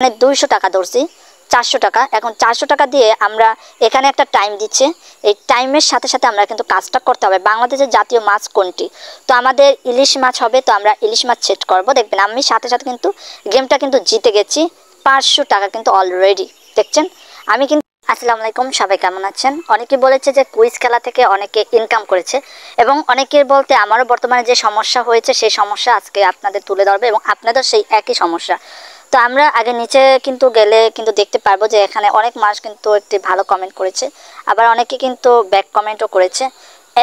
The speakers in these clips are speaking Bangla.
এখানে দুইশো টাকা ধরছি চারশো টাকা এখন চারশো টাকা দিয়ে আমরা এখানে একটা টাইম দিচ্ছে এই টাইমের সাথে সাথে আমরা কিন্তু কাজটা করতে হবে বাংলাদেশের জাতীয় মাছ কোনটি তো আমাদের ইলিশ মাছ হবে তো আমরা ইলিশ মাছ সেট করবো দেখবেন আমি সাথে সাথে কিন্তু গেমটা কিন্তু জিতে গেছি পাঁচশো টাকা কিন্তু অলরেডি দেখছেন আমি কিন্তু আসসালামু আলাইকুম সবাই কেমন আছেন অনেকে বলেছে যে কুইজ খেলা থেকে অনেকে ইনকাম করেছে এবং অনেকের বলতে আমারও বর্তমানে যে সমস্যা হয়েছে সেই সমস্যা আজকে আপনাদের তুলে ধরবে এবং আপনাদের সেই একই সমস্যা তো আমরা আগে নিচে কিন্তু গেলে কিন্তু দেখতে পারবো যে এখানে অনেক মানুষ কিন্তু একটি ভালো কমেন্ট করেছে আবার অনেকে কিন্তু ব্যাক কমেন্টও করেছে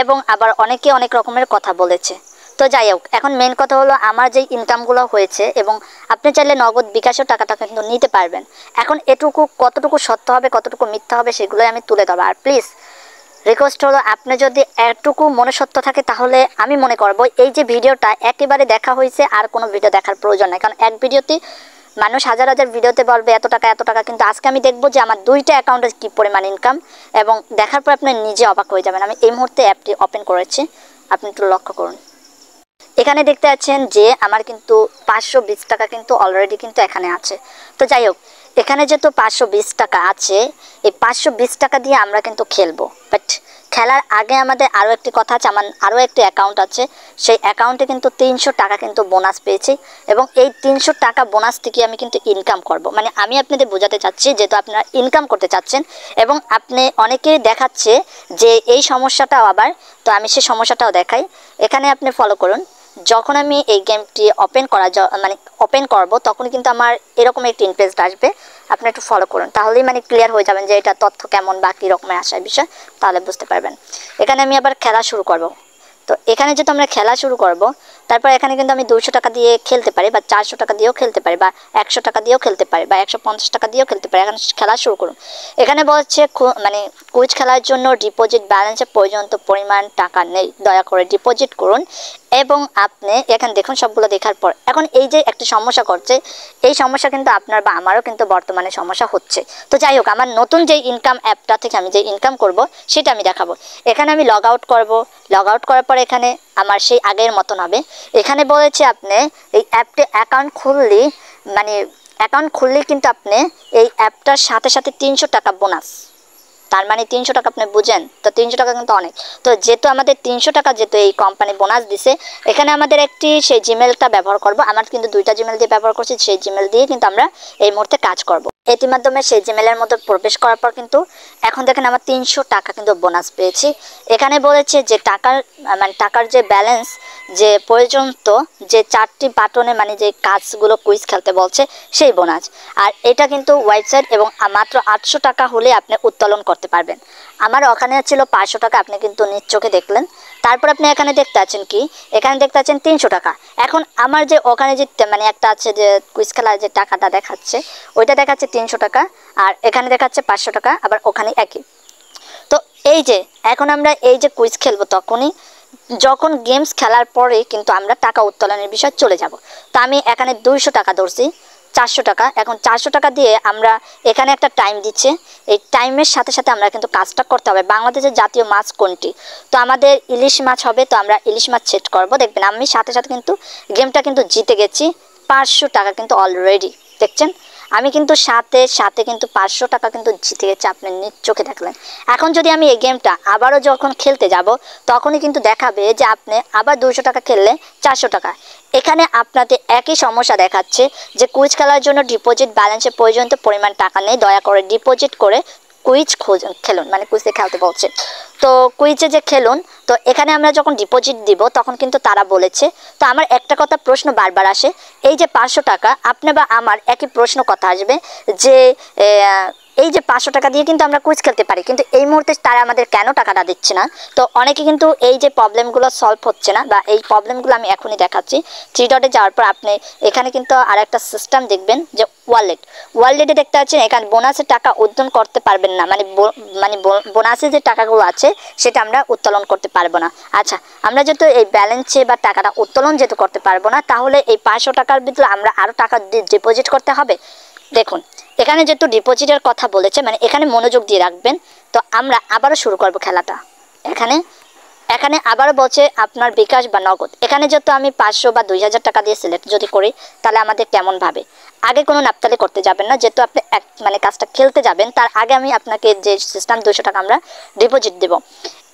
এবং আবার অনেকে অনেক রকমের কথা বলেছে তো যাই হোক এখন মেন কথা হলো আমার যে ইনকামগুলো হয়েছে এবং আপনি চাইলে নগদ বিকাশের টাকাটা কিন্তু নিতে পারবেন এখন এটুকু কতটুকু সত্য হবে কতটুকু মিথ্যা হবে সেগুলোই আমি তুলে দেবো আর প্লিজ রিকোয়েস্ট হলো আপনি যদি এটুকু সত্য থাকে তাহলে আমি মনে করব এই যে ভিডিওটা একেবারে দেখা হয়েছে আর কোনো ভিডিও দেখার প্রয়োজন নেই কারণ এক ভিডিওতে মানুষ হাজার হাজার ভিডিওতে বলবে এত টাকা এত টাকা কিন্তু আজকে আমি দেখবো যে আমার দুইটা অ্যাকাউন্টে কী পরিমাণ ইনকাম এবং দেখার পর আপনি নিজে অবাক হয়ে যাবেন আমি এই মুহূর্তে অ্যাপটি ওপেন করেছি আপনি একটু লক্ষ্য করুন এখানে দেখতে পাচ্ছেন যে আমার কিন্তু পাঁচশো বিশ টাকা কিন্তু অলরেডি কিন্তু এখানে আছে তো যাই হোক এখানে যেহেতু পাঁচশো বিশ টাকা আছে এই পাঁচশো বিশ টাকা দিয়ে আমরা কিন্তু খেলবো বাট খেলার আগে আমাদের আরও একটি কথা আছে আমার আরও একটি অ্যাকাউন্ট আছে সেই অ্যাকাউন্টে কিন্তু তিনশো টাকা কিন্তু বোনাস পেয়েছি এবং এই তিনশো টাকা বোনাস থেকে আমি কিন্তু ইনকাম করব মানে আমি আপনাদের বোঝাতে চাচ্ছি যেহেতু আপনারা ইনকাম করতে চাচ্ছেন এবং আপনি অনেকেই দেখাচ্ছে যে এই সমস্যাটাও আবার তো আমি সেই সমস্যাটাও দেখাই এখানে আপনি ফলো করুন যখন আমি এই গেমটি ওপেন করা মানে ওপেন করব তখন কিন্তু আমার এরকম একটি ইন্টারেস্ট আসবে আপনি একটু ফলো করুন তাহলেই মানে ক্লিয়ার হয়ে যাবেন যে এটা তথ্য কেমন বা কী রকমের আসার বিষয় তাহলে বুঝতে পারবেন এখানে আমি আবার খেলা শুরু করব তো এখানে যদি আমরা খেলা শুরু করব তারপর এখানে কিন্তু আমি দুশো টাকা দিয়ে খেলতে পারি বা চারশো টাকা দিয়েও খেলতে পারি বা একশো টাকা দিয়েও খেলতে পারি বা একশো পঞ্চাশ টাকা দিয়েও খেলতে পারি এখানে খেলা শুরু করুন এখানে বলছে মানে কুইজ খেলার জন্য ডিপোজিট ব্যালেন্সের পর্যন্ত পরিমাণ টাকা নেই দয়া করে ডিপোজিট করুন এবং আপনি এখানে দেখুন সবগুলো দেখার পর এখন এই যে একটা সমস্যা করছে এই সমস্যা কিন্তু আপনার বা আমারও কিন্তু বর্তমানে সমস্যা হচ্ছে তো যাই হোক আমার নতুন যে ইনকাম অ্যাপটা থেকে আমি যে ইনকাম করব সেটা আমি দেখাবো এখানে আমি লগ আউট করবো লগ আউট করার পর তারপর এখানে আমার সেই আগের মতন হবে এখানে বলেছে আপনি এই অ্যাপটি অ্যাকাউন্ট খুললি মানে অ্যাকাউন্ট খুললে কিন্তু আপনি এই অ্যাপটার সাথে সাথে তিনশো টাকা বোনাস তার মানে তিনশো টাকা আপনি বুঝেন তো তিনশো টাকা কিন্তু অনেক তো যেহেতু আমাদের তিনশো টাকা যেহেতু এই কোম্পানি বোনাস দিছে এখানে আমাদের একটি সেই জিমেলটা ব্যবহার করব আমার কিন্তু দুইটা জিমেল দিয়ে ব্যবহার করছি সেই জিমেল দিয়ে কিন্তু আমরা এই মুহূর্তে কাজ করব এটির মাধ্যমে সেই জিমেলের মধ্যে প্রবেশ করার পর কিন্তু এখন দেখেন আমার তিনশো টাকা কিন্তু বোনাস পেয়েছি এখানে বলেছে যে টাকার মানে টাকার যে ব্যালেন্স যে প্রয়োজন তো যে চারটি বাটনে মানে যে কাজগুলো কুইজ খেলতে বলছে সেই বোনাস আর এটা কিন্তু ওয়েবসাইট এবং মাত্র আটশো টাকা হলে আপনি উত্তোলন করতে করতে পারবেন আমার ওখানে ছিল পাঁচশো টাকা আপনি কিন্তু নিজ চোখে দেখলেন তারপর আপনি এখানে দেখতে আছেন কি এখানে দেখতে আছেন তিনশো টাকা এখন আমার যে ওখানে যে মানে একটা আছে যে কুইজ খেলার যে টাকাটা দেখাচ্ছে ওইটা দেখাচ্ছে তিনশো টাকা আর এখানে দেখাচ্ছে পাঁচশো টাকা আবার ওখানে একই তো এই যে এখন আমরা এই যে কুইজ খেলবো তখনই যখন গেমস খেলার পরে কিন্তু আমরা টাকা উত্তোলনের বিষয় চলে যাব তা আমি এখানে দুইশো টাকা ধরছি চারশো টাকা এখন চারশো টাকা দিয়ে আমরা এখানে একটা টাইম দিচ্ছে এই টাইমের সাথে সাথে আমরা কিন্তু কাজটা করতে হবে বাংলাদেশের জাতীয় মাছ কোনটি তো আমাদের ইলিশ মাছ হবে তো আমরা ইলিশ মাছ সেট করব দেখবেন আমি সাথে সাথে কিন্তু গেমটা কিন্তু জিতে গেছি পাঁচশো টাকা কিন্তু অলরেডি দেখছেন আমি কিন্তু সাথে সাথে কিন্তু পাঁচশো টাকা কিন্তু থেকে গেছে চোখে থাকলেন এখন যদি আমি এই গেমটা আবারও যখন খেলতে যাব তখনই কিন্তু দেখাবে যে আপনি আবার দুশো টাকা খেললে চারশো টাকা এখানে আপনাদের একই সমস্যা দেখাচ্ছে যে কুইজ খেলার জন্য ডিপোজিট ব্যালেন্সের পর্যন্ত পরিমাণ টাকা নেই দয়া করে ডিপোজিট করে কুইজ খোঁজ খেলুন মানে কুইজে খেলতে বলছে তো কুইজে যে খেলুন তো এখানে আমরা যখন ডিপোজিট দিব তখন কিন্তু তারা বলেছে তো আমার একটা কথা প্রশ্ন বারবার আসে এই যে পাঁচশো টাকা আপনার বা আমার একই প্রশ্ন কথা আসবে যে এই যে পাঁচশো টাকা দিয়ে কিন্তু আমরা কুইজ খেলতে পারি কিন্তু এই মুহূর্তে তারা আমাদের কেন টাকাটা দিচ্ছে না তো অনেকে কিন্তু এই যে প্রবলেমগুলো সলভ হচ্ছে না বা এই প্রবলেমগুলো আমি এখনই দেখাচ্ছি থ্রি ডটে যাওয়ার পর আপনি এখানে কিন্তু আর একটা সিস্টেম দেখবেন যে ওয়ালেট ওয়ালেটে দেখতে পাচ্ছেন এখানে বোনাসের টাকা উদ্যোগ করতে পারবেন না মানে মানে বোনাসে যে টাকাগুলো আছে সেটা আমরা উত্তোলন করতে পারবো না আচ্ছা আমরা যেহেতু এই ব্যালেন্সে বা টাকাটা উত্তোলন যেহেতু করতে পারবো না তাহলে এই পাঁচশো টাকার ভিতরে আমরা আরও টাকা ডিপোজিট করতে হবে দেখুন এখানে যেহেতু ডিপোজিটের কথা বলেছে মানে এখানে মনোযোগ দিয়ে রাখবেন তো আমরা আবারও শুরু করব খেলাটা এখানে এখানে আবার বলছে আপনার বিকাশ বা নগদ এখানে যেহেতু আমি পাঁচশো বা দুই হাজার টাকা দিয়ে সিলেক্ট যদি করি তাহলে আমাদের কেমনভাবে আগে কোনো নাপতালি করতে যাবেন না যেহেতু আপনি এক মানে কাজটা খেলতে যাবেন তার আগে আমি আপনাকে যে সিস্টেম দুশো টাকা আমরা ডিপোজিট দেব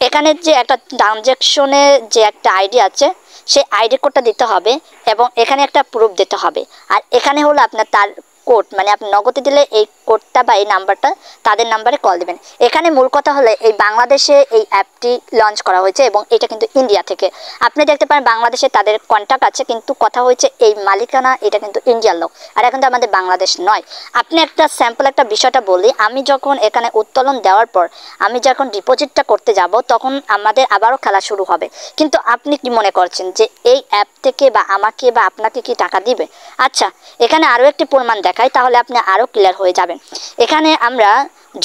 এখানে যে একটা ট্রানজ্যাকশনে যে একটা আইডি আছে সেই আইডি কোডটা দিতে হবে এবং এখানে একটা প্রুফ দিতে হবে আর এখানে হলো আপনার তার কোড মানে আপনি নগদে দিলে এই কোডটা বা এই নাম্বারটা তাদের নাম্বারে কল দেবেন এখানে মূল কথা হলে এই বাংলাদেশে এই অ্যাপটি লঞ্চ করা হয়েছে এবং এটা কিন্তু ইন্ডিয়া থেকে আপনি দেখতে পারেন বাংলাদেশে তাদের কন্ট্যাক্ট আছে কিন্তু কথা হয়েছে এই মালিকানা এটা কিন্তু ইন্ডিয়ার লোক আর এখন তো আমাদের বাংলাদেশ নয় আপনি একটা স্যাম্পল একটা বিষয়টা বলি আমি যখন এখানে উত্তোলন দেওয়ার পর আমি যখন ডিপোজিটটা করতে যাব তখন আমাদের আবারও খেলা শুরু হবে কিন্তু আপনি কি মনে করছেন যে এই অ্যাপ থেকে বা আমাকে বা আপনাকে কি টাকা দিবে আচ্ছা এখানে আরও একটি প্রমাণ দেখায় তাহলে আপনি আরও ক্লিয়ার হয়ে যাবেন এখানে আমরা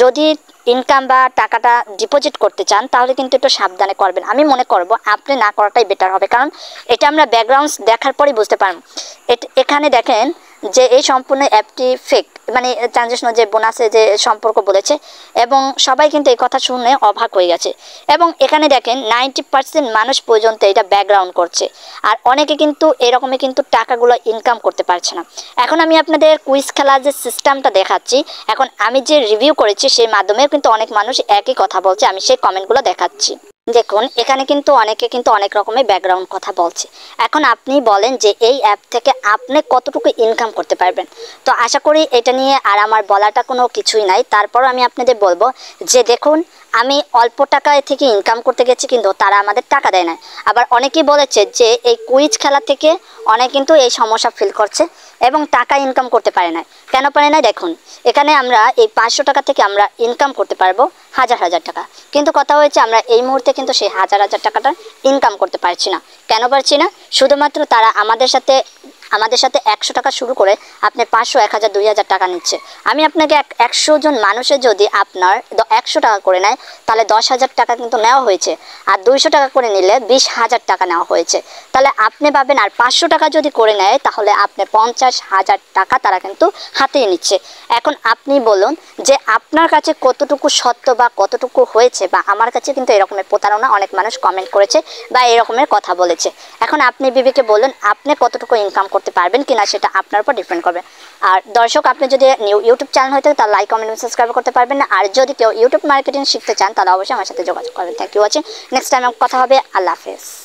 যদি ইনকাম বা টাকাটা ডিপোজিট করতে চান তাহলে কিন্তু একটু সাবধানে করবেন আমি মনে করব আপনি না করাটাই বেটার হবে কারণ এটা আমরা ব্যাকগ্রাউন্ডস দেখার পরেই বুঝতে পারব এখানে দেখেন যে এই সম্পূর্ণ অ্যাপটি ফেক মানে ট্রানজেকশন যে বোনাসে যে সম্পর্ক বলেছে এবং সবাই কিন্তু এই কথা শুনে অবাক হয়ে গেছে এবং এখানে দেখেন নাইনটি পার্সেন্ট মানুষ পর্যন্ত এটা ব্যাকগ্রাউন্ড করছে আর অনেকে কিন্তু এরকমই কিন্তু টাকাগুলো ইনকাম করতে পারছে না এখন আমি আপনাদের কুইজ খেলার যে সিস্টেমটা দেখাচ্ছি এখন আমি যে রিভিউ করেছি সেই মাধ্যমেও কিন্তু অনেক মানুষ একই কথা বলছে আমি সেই কমেন্টগুলো দেখাচ্ছি দেখুন এখানে কিন্তু অনেকে কিন্তু অনেক রকমের ব্যাকগ্রাউন্ড কথা বলছে এখন আপনি বলেন যে এই অ্যাপ থেকে আপনি কতটুকু ইনকাম করতে পারবেন তো আশা করি এটা নিয়ে আর আমার বলাটা কোনো কিছুই নাই তারপর আমি আপনাদের বলবো যে দেখুন আমি অল্প টাকায় থেকে ইনকাম করতে গেছি কিন্তু তারা আমাদের টাকা দেয় না আবার অনেকেই বলেছে যে এই কুইজ খেলা থেকে অনেক কিন্তু এই সমস্যা ফিল করছে এবং টাকা ইনকাম করতে পারে না কেন পারে না দেখুন এখানে আমরা এই পাঁচশো টাকা থেকে আমরা ইনকাম করতে পারবো হাজার হাজার টাকা কিন্তু কথা হয়েছে আমরা এই মুহূর্তে কিন্তু সেই হাজার হাজার টাকাটা ইনকাম করতে পারছি না কেন পারছি না শুধুমাত্র তারা আমাদের সাথে আমাদের সাথে একশো টাকা শুরু করে আপনি পাঁচশো এক হাজার দুই হাজার টাকা নিচ্ছে আমি আপনাকে এক একশো জন মানুষের যদি আপনার একশো টাকা করে নেয় তাহলে দশ হাজার টাকা কিন্তু নেওয়া হয়েছে আর দুইশো টাকা করে নিলে বিশ হাজার টাকা নেওয়া হয়েছে তাহলে আপনি পাবেন আর পাঁচশো টাকা যদি করে নেয় তাহলে আপনি পঞ্চাশ হাজার টাকা তারা কিন্তু হাতিয়ে নিচ্ছে এখন আপনি বলুন যে আপনার কাছে কতটুকু সত্য বা কতটুকু হয়েছে বা আমার কাছে কিন্তু এরকমের প্রতারণা অনেক মানুষ কমেন্ট করেছে বা এরকমের কথা বলেছে এখন আপনি বিবেকে বলুন আপনি কতটুকু ইনকাম করতে পারবেন কিনা সেটা আপনার উপর ডিপেন্ড করবে আর দর্শক আপনি যদি নিউ ইউটিউব চ্যানেল হয়ে থাকেন তাহলে লাইক কমেন্ট সাবস্ক্রাইব করতে পারবেন না আর যদি কেউ ইউটিউব মার্কেটিং শিখতে চান তাহলে অবশ্যই আমার সাথে যোগাযোগ করবেন thank you watching next time কথা হবে আল্লাহ হাফেজ